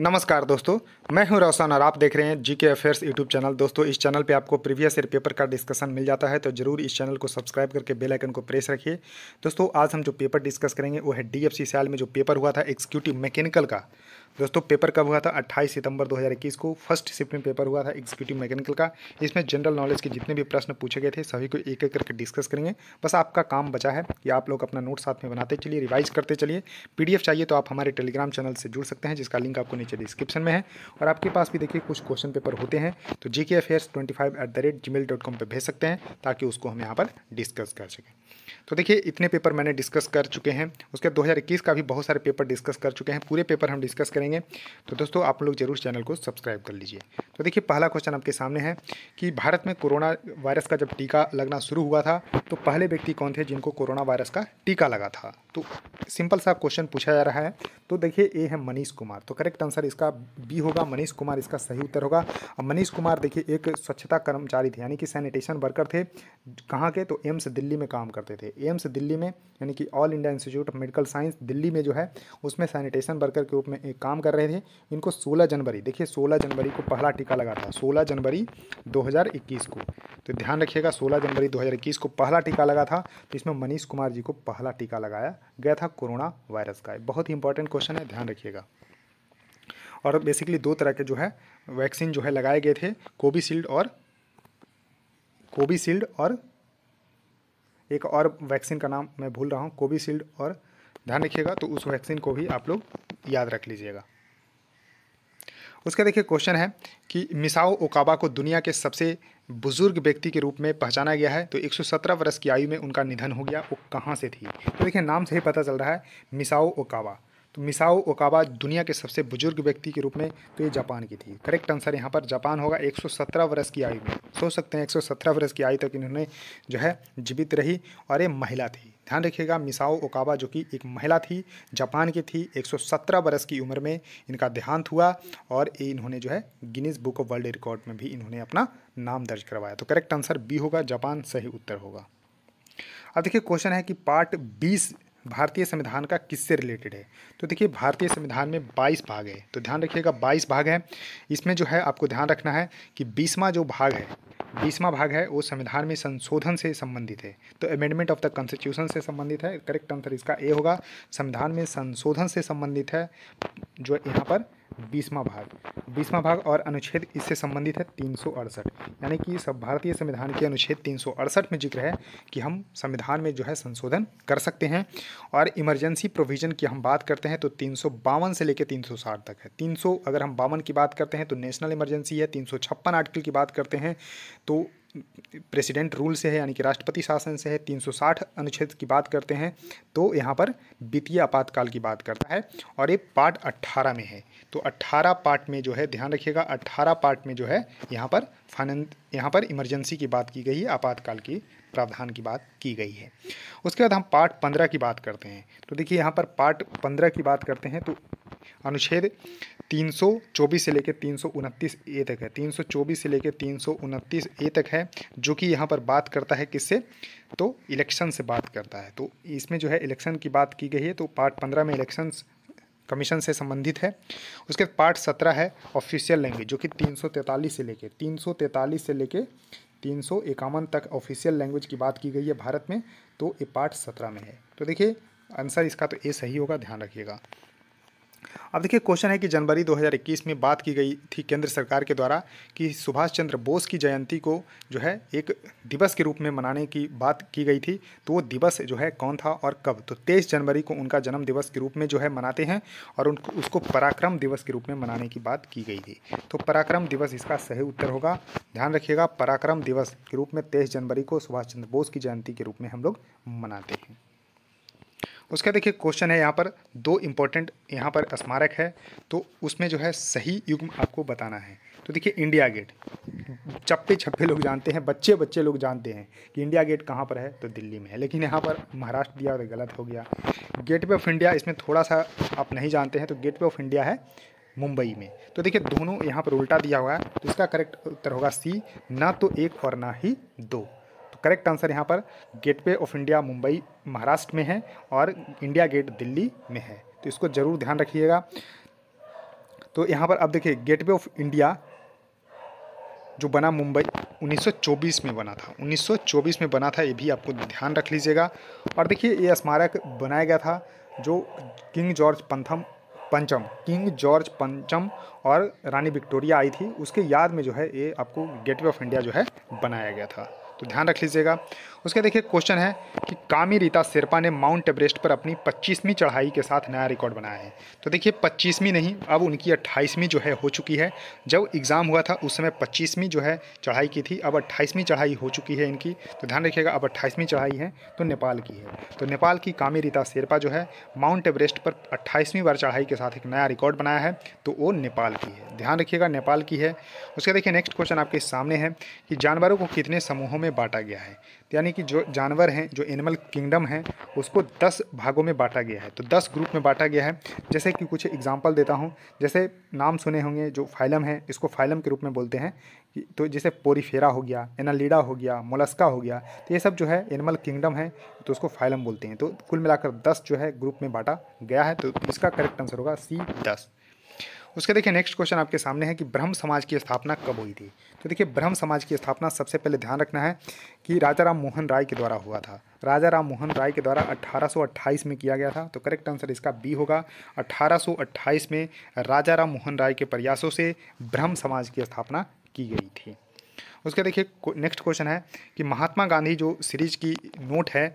नमस्कार दोस्तों मैं हूं रौशन और आप देख रहे हैं जी के अफेयर्स यूट्यूब चैनल दोस्तों इस चैनल पे आपको प्रीवियस ईयर पेपर का डिस्कशन मिल जाता है तो जरूर इस चैनल को सब्सक्राइब करके बेल आइकन को प्रेस रखिए दोस्तों आज हम जो पेपर डिस्कस करेंगे वो है डीएफसी एफ में जो पेपर हुआ था एक्जीक्यूटिव मैकेनिकल का दोस्तों पेपर कब हुआ था 28 सितंबर 2021 को फर्स्ट शिफ्ट में पेपर हुआ था एग्जीक्यूटिव मैकेनिकल का इसमें जनरल नॉलेज के जितने भी प्रश्न पूछे गए थे सभी को एक एक करके डिस्कस करेंगे बस आपका काम बचा है कि आप लोग अपना नोट साथ में बनाते चलिए रिवाइज करते चलिए पी चाहिए तो आप हमारे टेलीग्राम चैनल से जुड़ सकते हैं जिसका लिंक आपको नीचे डिस्क्रिप्शन में है और आपके पास भी देखिए कुछ क्वेश्चन पेपर होते हैं तो G K affairs twenty five at the rate gmail dot com पर भेज सकते हैं ताकि उसको हम यहाँ पर डिस्कस कर सकें तो देखिए इतने पेपर मैंने डिस्कस कर चुके हैं उसके बाद 2021 का भी बहुत सारे पेपर डिस्कस कर चुके हैं पूरे पेपर हम डिस्कस करेंगे तो दोस्तों आप लोग जरूर चैनल को सब्सक्राइब कर लीजिए तो देखिए पहला क्वेश्चन आपके सामने है कि भारत में कोरोना वायरस का जब टीका लगना शुरू हुआ था तो पहले व्यक्ति कौन थे जिनको कोरोना वायरस का टीका लगा था तो सिंपल सा क्वेश्चन पूछा जा रहा है तो देखिए ए है मनीष कुमार तो करेक्ट आंसर इसका बी होगा मनीष कुमार इसका सही उत्तर होगा और मनीष कुमार देखिए एक स्वच्छता कर्मचारी थे यानी कि सैनिटेशन वर्कर थे कहाँ के तो एम्स दिल्ली में काम करते थे एम्स दिल्ली में यानी कि All India Institute of Medical Science Delhi में जो है उसमें सैनिटेशन वर्कर के रूप में एक काम कर रहे थे इनको 16 जनवरी देखिए 16 जनवरी को पहला टीका लगा था 16 जनवरी 2021 को तो ध्यान रखिएगा 16 जनवरी 2021 को पहला टीका लगा था तो इसमें मनीष कुमार जी को पहला टीका लगाया गया था कोरोना वायरस का बहुत ही इंपॉर्टेंट क्वेश्चन है ध्यान रखिएगा और बेसिकली दो तरह के जो है वैक्सीन जो है लगाए गए थे कोविशील्ड और कोविशील्ड और एक और वैक्सीन का नाम मैं भूल रहा हूँ कोविशील्ड और ध्यान रखिएगा तो उस वैक्सीन को भी आप लोग याद रख लीजिएगा उसका देखिए क्वेश्चन है कि मिसाओ ओकाबा को दुनिया के सबसे बुजुर्ग व्यक्ति के रूप में पहचाना गया है तो 117 वर्ष की आयु में उनका निधन हो गया वो कहाँ से थी तो देखिए नाम से ही पता चल रहा है मिसाओ ओकाबा तो मिसाओ ओकाबा दुनिया के सबसे बुजुर्ग व्यक्ति के रूप में तो ये जापान की थी करेक्ट आंसर यहाँ पर जापान होगा 117 वर्ष की आयु में सोच सकते हैं 117 वर्ष की आयु तक इन्होंने जो है जीवित रही और ये महिला थी ध्यान रखिएगा मिसाओ ओकाबा जो कि एक महिला थी जापान की थी 117 वर्ष की उम्र में इनका देहांत हुआ और इन्होंने जो है Guinness Book of World Record में भी इन्होंने अपना नाम दर्ज करवाया तो करेक्ट आंसर बी होगा जापान सही उत्तर होगा अब देखिए क्वेश्चन है कि पार्ट बीस भारतीय संविधान का किससे रिलेटेड है तो देखिए भारतीय संविधान में 22 भाग है तो ध्यान रखिएगा 22 भाग है इसमें जो है आपको ध्यान रखना है कि बीसवा जो भाग है बीसवा भाग है वो संविधान में संशोधन से संबंधित है तो अमेंडमेंट ऑफ द कॉन्स्टिट्यूशन से संबंधित है करेक्ट आंसर इसका ए होगा संविधान में संशोधन से संबंधित है जो यहाँ पर बीसवा भाग बीसवा भाग और अनुच्छेद इससे संबंधित है तीन यानी कि सब भारतीय संविधान के अनुच्छेद तीन में जिक्र है कि हम संविधान में जो है संशोधन कर सकते हैं और इमरजेंसी प्रोविज़न की हम बात करते हैं तो तीन से लेकर तीन तक है तीन अगर हम बावन की बात करते हैं तो नेशनल इमरजेंसी है तीन आर्टिकल की बात करते हैं तो प्रेसिडेंट रूल से है यानी कि राष्ट्रपति शासन से है 360 अनुच्छेद की बात करते हैं तो यहाँ पर वित्तीय आपातकाल की बात करता है और ये पार्ट 18 में है तो 18 पार्ट में जो है ध्यान रखिएगा 18 पार्ट में जो है यहाँ पर फाइनें यहाँ पर इमरजेंसी की बात की गई है आपातकाल की प्रावधान की बात की गई है उसके बाद हम पार्ट पंद्रह की बात करते हैं तो देखिए यहाँ पर पार्ट पंद्रह की बात करते हैं तो अनुच्छेद 324 से लेकर तीन ए तक है 324 से लेकर तीन ए तक है जो कि यहाँ पर बात करता है किससे तो इलेक्शन से बात करता है तो इसमें जो है इलेक्शन की बात की गई है तो पार्ट पंद्रह में इलेक्शंस कमीशन से संबंधित है उसके बाद पार्ट सत्रह है ऑफिशियल लैंग्वेज जो कि तीन सौ तैंतालीस से लेके तीन सौ तैंतालीस से लेके तीन सौ इक्यावन तक ऑफिशियल लैंग्वेज की बात की गई है भारत में तो ये पार्ट सत्रह में है तो देखिए आंसर इसका तो ए सही होगा ध्यान रखिएगा अब देखिए क्वेश्चन है कि जनवरी 2021 में बात की गई थी केंद्र सरकार के द्वारा कि सुभाष चंद्र बोस की जयंती को जो है एक दिवस के रूप में मनाने की बात की गई थी तो वो दिवस जो है कौन था और कब तो 23 जनवरी को उनका जन्म दिवस के रूप में जो है मनाते हैं और उनको उसको पराक्रम दिवस के रूप में मनाने की बात की गई थी तो पराक्रम दिवस इसका सही उत्तर होगा ध्यान रखिएगा पराक्रम दिवस के रूप में तेईस जनवरी को सुभाष चंद्र बोस की जयंती के रूप में हम लोग मनाते हैं उसका देखिए क्वेश्चन है यहाँ पर दो इम्पोर्टेंट यहाँ पर स्मारक है तो उसमें जो है सही युग्म आपको बताना है तो देखिए इंडिया गेट चप्पे छप्पे लोग जानते हैं बच्चे बच्चे लोग जानते हैं कि इंडिया गेट कहाँ पर है तो दिल्ली में है लेकिन यहाँ पर महाराष्ट्र दिया और गलत हो गया गेट ऑफ इंडिया इसमें थोड़ा सा आप नहीं जानते हैं तो गेट ऑफ इंडिया है मुंबई में तो देखिए दोनों यहाँ पर उल्टा दिया हुआ है तो इसका करेक्ट उत्तर होगा सी ना तो एक और ना ही दो तो करेक्ट आंसर यहाँ पर Gateway of India Mumbai Maharashtra में है और इंडिया गेट दिल्ली में है तो इसको ज़रूर ध्यान रखिएगा तो यहाँ पर अब देखिए गेटवे ऑफ इंडिया जो बना मुंबई 1924 में बना था 1924 में बना था ये भी आपको ध्यान रख लीजिएगा और देखिए ये स्मारक बनाया गया था जो किंग जॉर्ज पंथम पंचम किंग जॉर्ज पंचम और रानी विक्टोरिया आई थी उसके याद में जो है ये आपको गेटवे ऑफ इंडिया जो है बनाया गया था तो ध्यान रख लीजिएगा उसके देखिए क्वेश्चन है कि कामी रीता शेरपा ने माउंट एवरेस्ट पर अपनी 25वीं चढ़ाई के साथ नया रिकॉर्ड बनाया है तो देखिए 25वीं नहीं अब उनकी 28वीं जो है हो चुकी है जब एग्ज़ाम हुआ था उस समय 25वीं जो है चढ़ाई की थी अब 28वीं चढ़ाई हो चुकी है इनकी तो ध्यान रखिएगा अब 28वीं चढ़ाई है तो नेपाल की है तो नेपाल की कामी रीता शेरपा जो है माउंट एवरेस्ट पर अट्ठाईसवीं बार चढ़ाई के साथ एक नया रिकॉर्ड बनाया है तो वो नेपाल की है ध्यान रखिएगा नेपाल की है उसके देखिए नेक्स्ट क्वेश्चन आपके सामने है कि जानवरों को कितने समूहों में में बांटा गया है तो यानी कि जो जानवर हैं जो एनिमल किंगडम है उसको दस भागों में बांटा गया है तो दस ग्रुप में बांटा गया है जैसे कि कुछ एग्जाम्पल देता हूँ जैसे नाम सुने होंगे जो फाइलम है इसको फाइलम के रूप में बोलते हैं तो जैसे पोरीफेरा हो गया एनालीडा हो गया मोलस्का हो गया तो ये सब जो है एनिमल किंगडम है तो उसको फाइलम बोलते हैं तो कुल मिलाकर दस जो है ग्रुप में बांटा गया है तो इसका करेक्ट आंसर होगा सी दस उसके देखिए नेक्स्ट क्वेश्चन आपके सामने है कि ब्रह्म समाज की स्थापना कब हुई थी तो देखिए ब्रह्म समाज की स्थापना सबसे पहले ध्यान रखना है कि राजा राम मोहन राय के द्वारा हुआ था राजा राम मोहन राय के द्वारा 1828 में किया गया था तो करेक्ट आंसर इसका बी होगा 1828 में राजा राम मोहन राय के प्रयासों से ब्रह्म समाज की स्थापना की गई थी उसके देखिए नेक्स्ट क्वेश्चन है कि महात्मा गांधी जो सीरीज की नोट है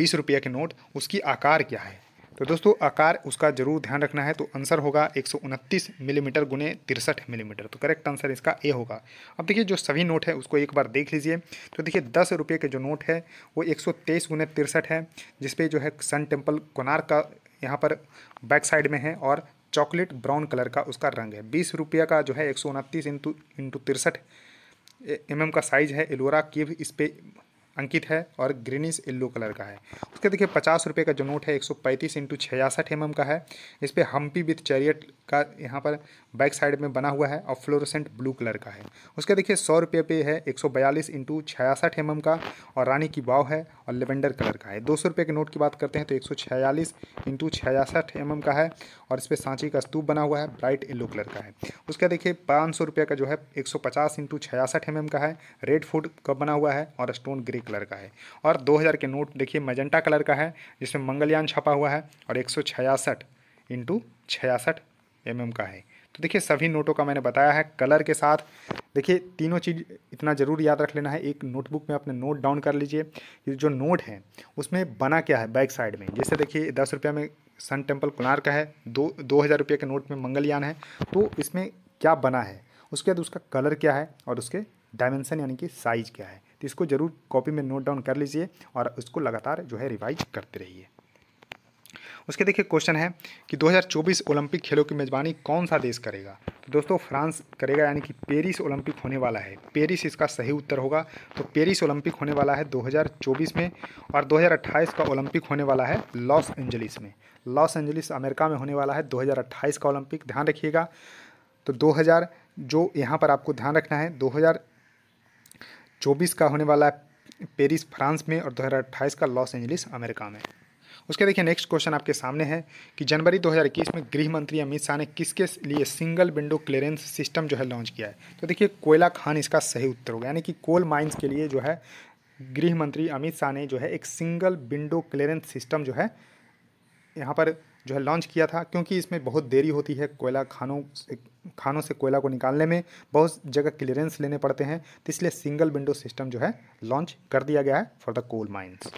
बीस रुपये के नोट उसकी आकार क्या है तो दोस्तों आकार उसका जरूर ध्यान रखना है तो आंसर होगा एक मिलीमीटर गुने तिरसठ मिलीमीटर तो करेक्ट आंसर इसका ए होगा अब देखिए जो सभी नोट है उसको एक बार देख लीजिए तो देखिए दस रुपये के जो नोट है वो एक सौ तेईस गुने तिरसठ है जिसपे जो है सन टेम्पल कोनार का यहाँ पर बैक साइड में है और चॉकलेट ब्राउन कलर का उसका रंग है बीस रुपये का जो है एक सौ उनतीस इंटू इंटू तिरसठ एम का साइज़ है एलोरा केव इस पर अंकित है और ग्रीनिश येल्लो कलर का है उसके देखिए पचास रुपये का जो नोट है एक सौ पैंतीस इंटू छियासठ एम का है इस पर हम्पी विथ चैरियट का यहाँ पर बैक साइड में बना हुआ है और फ्लोरोसेंट ब्लू कलर का है उसके देखिए सौ रुपये पे है एक सौ बयालीस इंटू छियासठ एम का और रानी की बाव है और लेवेंडर कलर का है दो सौ रुपये के नोट की बात करते हैं तो एक सौ छियालीस इंटू छियासठ एम का है और इस पर सांची का स्तूप बना हुआ है ब्राइट येलो कलर का है उसका देखिए पाँच सौ रुपये का जो है एक सौ पचास इंटू छियासठ एम का है रेड फूड का बना हुआ है और स्टोन ग्रे कलर का है और 2000 के नोट देखिए मजेंटा कलर का है जिसमें मंगलयान छपा हुआ है और एक सौ छियासठ इंटू छियासठ एम mm का है तो देखिए सभी नोटों का मैंने बताया है कलर के साथ देखिए तीनों चीज़ इतना ज़रूर याद रख लेना है एक नोटबुक में अपने नोट डाउन कर लीजिए जो नोट है उसमें बना क्या है बैक साइड में जैसे देखिए दस रुपये में सन टेम्पल कुनार का है दो दो हज़ार रुपये के नोट में मंगलयान है तो इसमें क्या बना है उसके बाद उसका कलर क्या है और उसके डायमेंसन यानी कि साइज़ क्या है तो इसको ज़रूर कॉपी में नोट डाउन कर लीजिए और उसको लगातार जो है रिवाइज करते रहिए उसके देखिए क्वेश्चन है कि 2024 ओलंपिक खेलों की मेज़बानी कौन सा देश करेगा तो दोस्तों फ्रांस करेगा यानी कि पेरिस ओलंपिक होने वाला है पेरिस इसका सही उत्तर होगा तो पेरिस ओलंपिक होने वाला है 2024 में और 2028 का ओलंपिक होने वाला है लॉस एंजलिस में लॉस एंजलिस अमेरिका में होने वाला है दो का ओलंपिक ध्यान रखिएगा तो दो जो यहाँ पर आपको ध्यान रखना है दो चौबीस का होने वाला है पेरिस फ्रांस में और दो का लॉस एंजलिस अमेरिका में उसके देखिए नेक्स्ट क्वेश्चन आपके सामने है कि जनवरी 2021 में गृह मंत्री अमित शाह ने किसके लिए सिंगल विंडो क्लियरेंस सिस्टम जो है लॉन्च किया है तो देखिए कोयला खान इसका सही उत्तर होगा यानी कि कोल माइंस के लिए जो है गृह मंत्री अमित शाह ने जो है एक सिंगल विंडो क्लियरेंस सिस्टम जो है यहाँ पर जो है लॉन्च किया था क्योंकि इसमें बहुत देरी होती है कोयला खानों से खानों से कोयला को निकालने में बहुत जगह क्लियरेंस लेने पड़ते हैं तो इसलिए सिंगल विंडो सिस्टम जो है लॉन्च कर दिया गया है फॉर द कोल माइन्स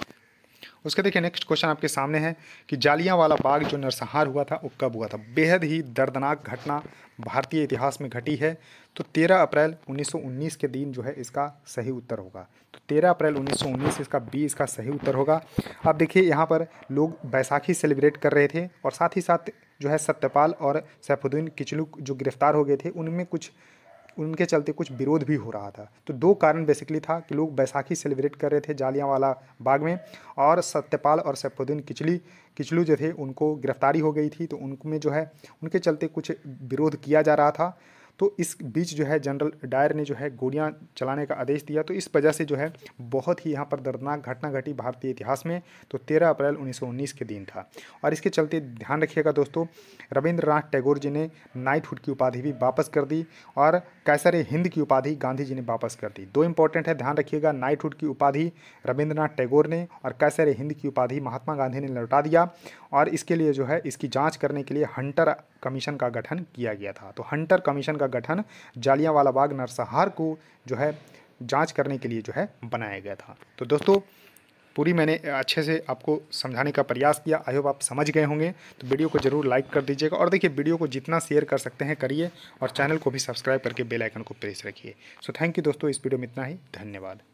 उसके देखिए नेक्स्ट क्वेश्चन आपके सामने है कि जालियाँ वाला बाग जो नरसंहार हुआ था वो कब हुआ था बेहद ही दर्दनाक घटना भारतीय इतिहास में घटी है तो 13 अप्रैल 1919 के दिन जो है इसका सही उत्तर होगा तो 13 अप्रैल 1919 इसका बी इसका सही उत्तर होगा अब देखिए यहाँ पर लोग बैसाखी सेलिब्रेट कर रहे थे और साथ ही साथ जो है सत्यपाल और सैफुद्दीन किचलू जो गिरफ्तार हो गए थे उनमें कुछ उनके चलते कुछ विरोध भी हो रहा था तो दो कारण बेसिकली था कि लोग बैसाखी सेलिब्रेट कर रहे थे जालियांवाला बाग में और सत्यपाल और सैफुद्दीन किचली किचलू जो थे उनको गिरफ्तारी हो गई थी तो उनमें जो है उनके चलते कुछ विरोध किया जा रहा था तो इस बीच जो है जनरल डायर ने जो है गोलियां चलाने का आदेश दिया तो इस वजह से जो है बहुत ही यहाँ पर दर्दनाक घटना घटी भारतीय इतिहास में तो 13 अप्रैल 1919 के दिन था और इसके चलते ध्यान रखिएगा दोस्तों रविंद्रनाथ टैगोर जी ने नाइटहुड की उपाधि भी वापस कर दी और कैसर हिंद की उपाधि गांधी जी ने वापस कर दी दो इंपॉर्टेंट है ध्यान रखिएगा नाइटहुड की उपाधि रविंद्रनाथ टैगोर ने और कैसर हिंद की उपाधि महात्मा गांधी ने लौटा दिया और इसके लिए जो है इसकी जाँच करने के लिए हंटर कमीशन का गठन किया गया था तो हंटर कमीशन का गठन जालियांवाला बाग नरसहार को जो है जाँच करने के लिए जो है बनाया गया था तो दोस्तों पूरी मैंने अच्छे से आपको समझाने का प्रयास किया आई होप आप समझ गए होंगे तो वीडियो को ज़रूर लाइक कर दीजिएगा और देखिए वीडियो को जितना शेयर कर सकते हैं करिए और चैनल को भी सब्सक्राइब करके बेलाइकन को प्रेस रखिए सो थैंक यू दोस्तों इस वीडियो में इतना ही धन्यवाद